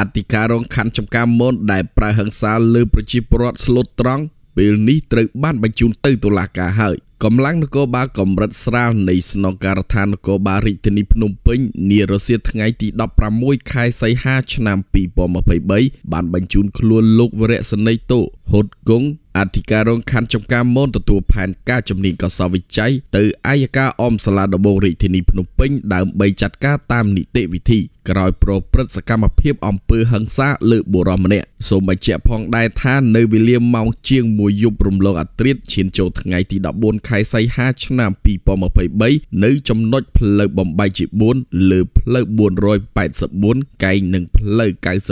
អធិការរងខណ្ឌចំការមនដែលប្រើហិង្សាលើប្រជាពលរដ្ឋស្លូតត្រង់ពេលនេះត្រូវបានបញ្ជូនទៅតុលាការហើយកម្លាំងនគរបាលកម្រិតស្រាលនៃស្នងការដ្ឋាននគរបាលរាជធានីភ្នំពេញនារសៀលថ្ងៃទី16ខែសីហាឆ្នាំ2023បានបញ្ជូនខ្លួនលោកវរៈសនីតូហ៊ុតគង់អធិការរងខណ្ឌចំការមូលទទួលផែនការជំនាញកសវិច័យទៅអាយកាអមសាលាដំបងរាជធានីភ្នំពេញដើម្បីចាត់ការតាមនីតិវិធីក្រោយប្រព្រឹត្តសកម្មភាពអំពើហិង្សាលើបុរសម្នាក់សូមបញ្ជាក់ផងដែរថានៅវេលាម៉ោងជាង1យប់រំលងអត្រាឈានចូលថ្ងៃទី14ខែសីហាឆ្នាំ2023នៅចំណុចផ្លូវបំបីជា4លើផ្លូវ484កែងនិងផ្លូវ99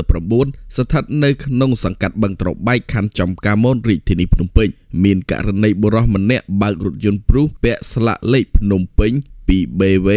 ស្ថិតនៅក្នុងសង្កាត់បឹងត្របែកខណ្ឌចំការមនរាជធានីភ្នំពេញមានករណីបុរសម្នាក់បើករថយន្តព្រុសពាក់ស្លាកលេខភ្នំពេញពី BW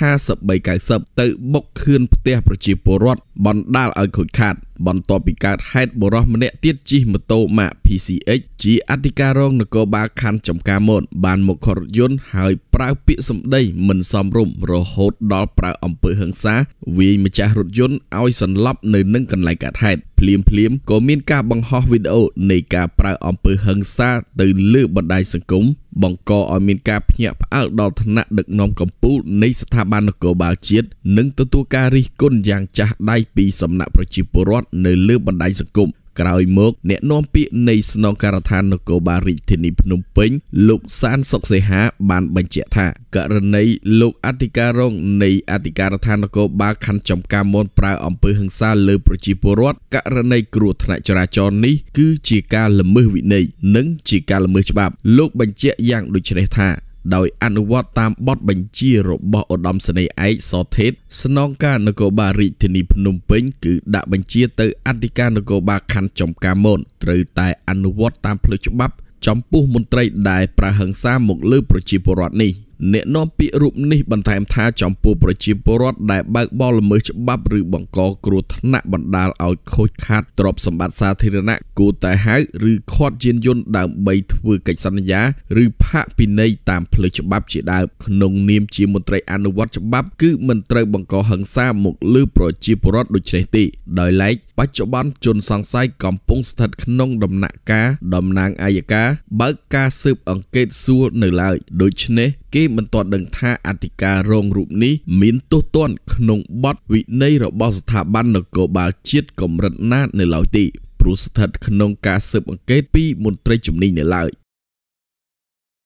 5390ទៅបុកខឿនផ្ទះប្រជាពលរដ្ឋបណ្ដាលឲ្យខូចខាតបន្ទាប់ពីកើតហេតុបុរសម្នាក់ទៀតជិះម៉ូតូម៉ាក PCX ជាអធិការរងនគរបាលខណ្ឌចំការមន បានមកខុសរថយន្តហើយប្រើពាក្យសម្ដីមិនសមរម្យរហូតដល់ប្រើអំពើហិង្សា វាយម្ចាស់រថយន្តឲ្យសន្លប់នៅនឹងកន្លែងកើតហេតុភ្លាមភ្លាមក៏មានការបង្ហោះវីដេអូនៃការប្រើអំពើហិង្សាទៅលើបណ្ដាញសង្គមបង្កឲ្យមានការភ្ញាក់ផ្អើលដល់ថ្នាក់ដឹកនាំកម្ពុជានៃស្ថាប័ននគរបាលជាតិនិងទទួលការរិះគន់យ៉ាងចាស់ដៃពីសំណាក់ប្រជាពលរដ្ឋនៅលើបណ្ដាញសង្គមក្រោយមក អ្នកនាំពាក្យនៃស្នងការដ្ឋាននគរបាលរាជធានីភ្នំពេញ លោកសានសុកសេហាបានបញ្ជាក់ថា ករណីលោកអធិការរងនៃអធិការដ្ឋាននគរបាលខណ្ឌចំការមនប្រើអំពើហិង្សាលើប្រជាពលរដ្ឋករណីគ្រោះថ្នាក់ចរាចរណ៍នេះគឺជាការល្មើសវិន័យនិងជាការល្មើសច្បាប់លោកបញ្ជាក់យ៉ាងដូចនេះថាដោយអនុវត្តតាមបទបញ្ជារបស់ឧត្តមសេនីយ៍ឯកសថេត ស្នងការនគរបាលរាជធានីភ្នំពេញគឺដាក់បញ្ជាទៅអធិការនគរបាលខណ្ឌចំការមូនត្រូវតែអនុវត្តតាមផ្លូវច្បាប់ចំពោះមន្ត្រីដែលប្រហិង្សាមកលើប្រជាពលរដ្ឋនេះ។អ្នកនាំពាក្យរូបនេះបន្ថែមថាចំពោះប្រជាពលរដ្ឋដែល បើកបរល្មើសច្បាប់ ឬបង្ក គ្រោះថ្នាក់បណ្ដាលឲ្យខូចខាតទ្រព្យសម្បត្តិសាធារណៈគួរតែហៅឬខាត់យានយន្តដើម្បីធ្វើកិច្ចសន្យា ឬ ផាកពិន័យតាមផ្លូវច្បាប់ជាដើមក្នុង នាមជាមន្ត្រីអនុវត្តច្បាប់គឺមិនត្រូវបង្កហិង្សាមកលើប្រជាពលរដ្ឋដូចនេះទេដោយឡែកបច្ចុប្បន្នជនសង្ស័យកំពុងស្ថិតក្នុងដំណាក់កាលតំណាងអัยការបើកការស៊ើបអង្កេតសួរនៅឡើយដូច្នេះគេមិនទាន់ដឹងថាអធិការរងរូបនេះមានទោសទណ្ឌក្នុងបទវិន័យរបស់ស្ថាប័ននគរបាលជាតិកម្រិតណានៅឡើយទេព្រោះស្ថិតក្នុងការស៊ើបអង្កេតពីមន្ត្រីជំនាញនៅឡើយ